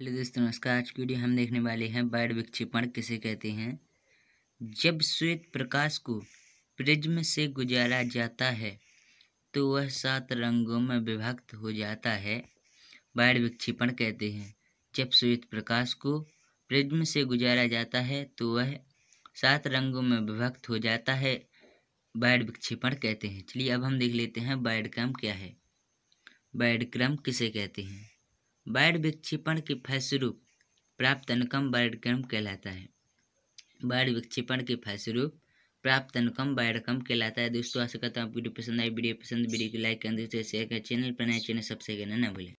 hello दोस्तों नमस्कार आज की वीडियो हम देखने वाले हैं बैड विक्षेपण किसे कहते हैं जब श्वेत प्रकाश को प्रिज्म से गुजारा जाता है तो वह सात रंगों में विभक्त हो जाता है बैड विक्षेपण कहते हैं जब श्वेत प्रकाश को प्रिज्म से गुजारा जाता है तो वह सात रंगों में विभक्त हो जाता है बैड विक्षेपण कहते हैं चलिए अब हम देख लेते हैं बैड क्रम क्या है बैड क्रम किसे कहते हैं बैड विक्षेपण के फलस्वरूप प्राप्त अनुकम वायरकम कहलाता है बैड विक्षेपण के फलस्वरूप प्राप्त अनुकम वायरकम कहलाता है दोस्तों आशा करता हूँ वीडियो पसंद आए वीडियो पसंद वीडियो को लाइक करें दोस्तों शेयर करें चैनल पर नए चैनल सबसे कहना ना भूलें